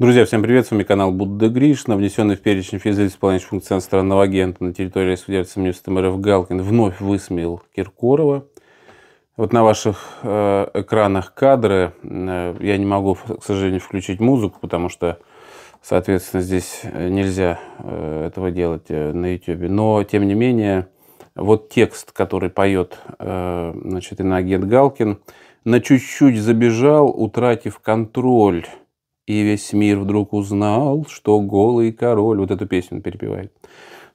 Друзья, всем привет, с вами канал Будда Гришна. Внесенный в перечень физлиц, исполняющих функции иностранного агента на территории государства Федерации РФ Галкин вновь высмеял Киркорова. Вот на ваших э, экранах кадры э, я не могу, к сожалению, включить музыку, потому что, соответственно, здесь э, нельзя э, этого делать э, на YouTube. Но, тем не менее, вот текст, который поет э, значит, иноагент Галкин, на чуть-чуть забежал, утратив контроль и весь мир вдруг узнал, что голый король... Вот эту песню перепевает.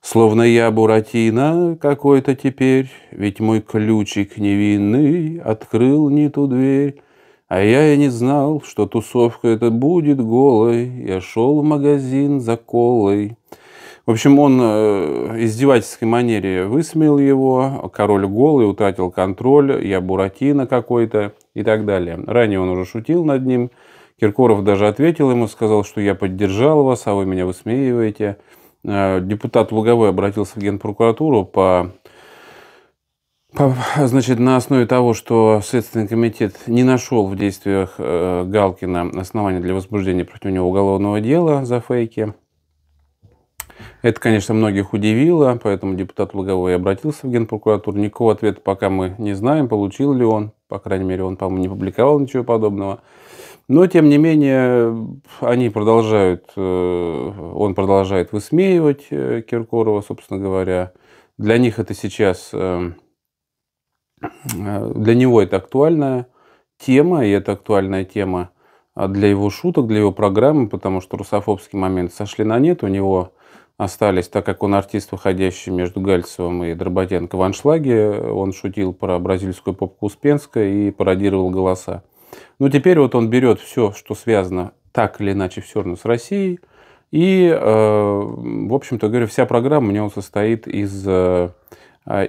Словно я Буратино какой-то теперь, Ведь мой ключик невинный открыл не ту дверь. А я и не знал, что тусовка это будет голой. Я шел в магазин за колой. В общем, он э, издевательской манере высмеял его. Король голый, утратил контроль. Я Буратино какой-то и так далее. Ранее он уже шутил над ним. Киркоров даже ответил ему, сказал, что я поддержал вас, а вы меня высмеиваете. Э, депутат Луговой обратился в Генпрокуратуру по Значит, на основе того, что Следственный комитет не нашел в действиях э, Галкина основания для возбуждения против него уголовного дела за фейки, это, конечно, многих удивило, поэтому депутат Луговой обратился в Генпрокуратуру. Никакого ответа пока мы не знаем, получил ли он. По крайней мере, он, по-моему, не публиковал ничего подобного. Но, тем не менее, они продолжают, э, он продолжает высмеивать э, Киркорова, собственно говоря. Для них это сейчас, э, для него это актуальная тема, и это актуальная тема а для его шуток, для его программы, потому что русофобский момент сошли на нет, у него остались, так как он артист, выходящий между Гальцевым и Дроботенко в аншлаге, он шутил про бразильскую попку Успенска и пародировал голоса но теперь вот он берет все, что связано так или иначе все равно с Россией. И, э, в общем-то говорю, вся программа у него состоит из, э,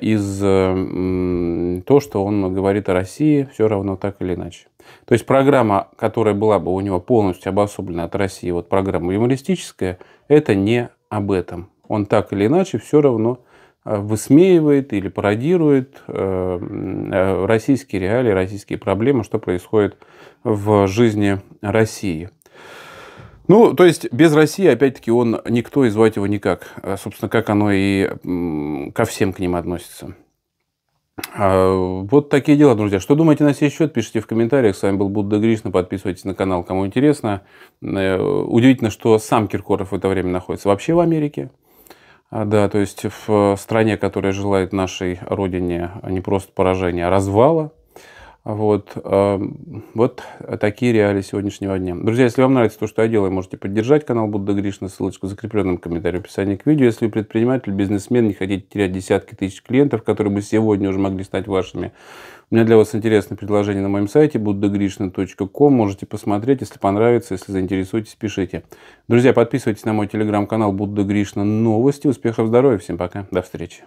из э, того, что он говорит о России все равно так или иначе. То есть программа, которая была бы у него полностью обособлена от России, вот программа юмористическая, это не об этом. Он так или иначе все равно Э, высмеивает или пародирует э, э, российские реалии, российские проблемы, что происходит в жизни России. Ну, то есть без России, опять-таки, он никто и звать его никак. Собственно, как оно и ко всем к ним относится. А, вот такие дела, друзья. Что думаете на сей счет, пишите в комментариях. С вами был Будда Гришна. Подписывайтесь на канал, кому интересно. Удивительно, что сам Киркоров в это время находится вообще в Америке. А, да, то есть в э, стране, которая желает нашей родине а, не просто поражения, а развала, вот, а, вот такие реалии сегодняшнего дня. Друзья, если вам нравится то, что я делаю, можете поддержать канал Будда Гришна. Ссылочку в закрепленном комментарии в описании к видео. Если вы предприниматель, бизнесмен, не хотите терять десятки тысяч клиентов, которые бы сегодня уже могли стать вашими, у меня для вас интересное предложение на моем сайте buddhagrishna.com. Можете посмотреть, если понравится, если заинтересуетесь, пишите. Друзья, подписывайтесь на мой телеграм-канал Будда Гришна Новости. Успехов, здоровья, всем пока, до встречи.